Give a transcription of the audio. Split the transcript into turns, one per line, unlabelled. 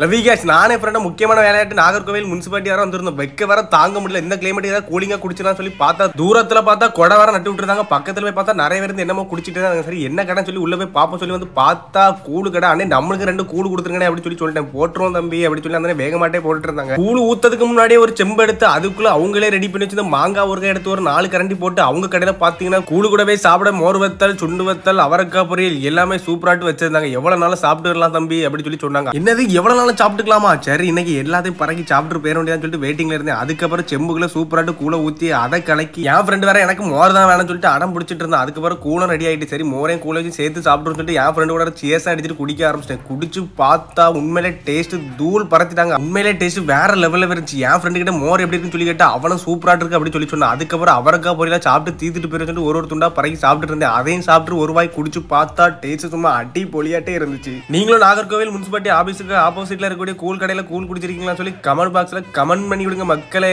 Ravi cash நானே ஃப்ரெண்டாக முக்கியமான விளையாட்டு நாகர்கோவில் முனிசிபாலிட்டி வர வந்திருந்தோம் வைக்க வர தாங்க முடியல இந்த கிளைமேட் ஏதாவது கூலிங்காக குடிச்சிடலாம் சொல்லி பார்த்தா தூரத்தில் பார்த்தா கொடை வர நட்டு விட்டுருந்தாங்க பக்கத்தில் போய் பார்த்தா நிறைய பேர் என்னமோ குடிச்சிட்டு இருந்தாங்க சரி என்ன கடை சொல்லி உள்ளே போய் பார்ப்போம் சொல்லி வந்து பார்த்தா கூழு கடை அண்ணே நம்மளுக்கு ரெண்டு கூழ் கொடுத்துருங்கண்ணே அப்படி சொல்லி சொல்லிட்டேன் போட்டுருவோம் தம்பி அப்படி சொல்லி அந்த வேகமாட்டே போட்டுட்டு இருந்தாங்க கூழ் ஊத்ததுக்கு முன்னாடியே ஒரு செம்பு எடுத்து அதுக்குள்ளே அவங்களே ரெடி பண்ணி வச்சு மாங்காய் ஊறுகாய் எடுத்து ஒரு நாலு கரண்டி போட்டு அவங்க கடையில் பார்த்தீங்கன்னா கூழு கூட போய் சாப்பிட மோர் வத்தல் சுண்டு வத்தல் அவரக்காய் பொரியல் எல்லாமே சூப்பராட்டு வச்சிருந்தாங்க எவ்வளோ நாளும் சாப்பிட்டு வரலாம் தம்பி அப்படின்னு சொல்லி சொன்னாங்க என்னது எவ்வளோ வேணாலும் சாப்பிட்டுக்கலாமா சரி இன்னைக்கு எல்லாத்தையும் பறக்கி சாப்பிட்டு போயிட வேண்டியதான் சொல்லிட்டு வெயிட்டிங்ல இருந்தேன் அதுக்கப்புறம் செம்புகளை சூப்பராட்டு கூட ஊற்றி அதை கலக்கி என் ஃப்ரெண்டு வேற எனக்கு மோர் தான் வேணும்னு சொல்லிட்டு அடம் பிடிச்சிட்டு இருந்தேன் அதுக்கப்புறம் கூலம் ரெடி ஆகிட்டு சரி மோரையும் கூலையும் சேர்த்து சாப்பிட்றோம்னு சொல்லிட்டு என் ஃப்ரெண்டு கூட சேஸாக அடிச்சுட்டு குடிக்க ஆரம்பிச்சிட்டேன் குடிச்சு பார்த்தா உண்மையிலே டேஸ்ட் தூள் பறத்திட்டாங்க உண்மையிலே டேஸ்ட் வேற லெவலில் இருந்துச்சு என் ஃப்ரெண்டு கிட்ட மோர் எப்படி இருக்கு சொல்லி கேட்டா அவனும் சூப்பராக இருக்கு அப்படின்னு சொல்லி சொன்னா அதுக்கப்புறம் அவரக்காய் பொரியலாம் சாப்பிட்டு தீத்துட்டு போயிரு சொல்லிட்டு ஒரு ஒரு துண்டா பறக்கி சாப்பிட்டு இருந்தேன் அதையும் சாப்பிட்டு ஒரு வாய் குடிச்சு பார்த்தா டேஸ்ட் சும்மா அடி பொலியாட்டே இருந்துச்சு நீங்களும் நாகர்கோவில் முனிசிபாலிட்டி ஆஃபீஸுக்கு ஆப்போசிட் ஸ்ட்ரீட்டில் இருக்கக்கூடிய கூழ் கடையில் கூழ் குடிச்சிருக்கீங்களான்னு சொல்லி கமெண்ட் பாக்ஸில் கமெண்ட் பண்ணி விடுங்க மக்களே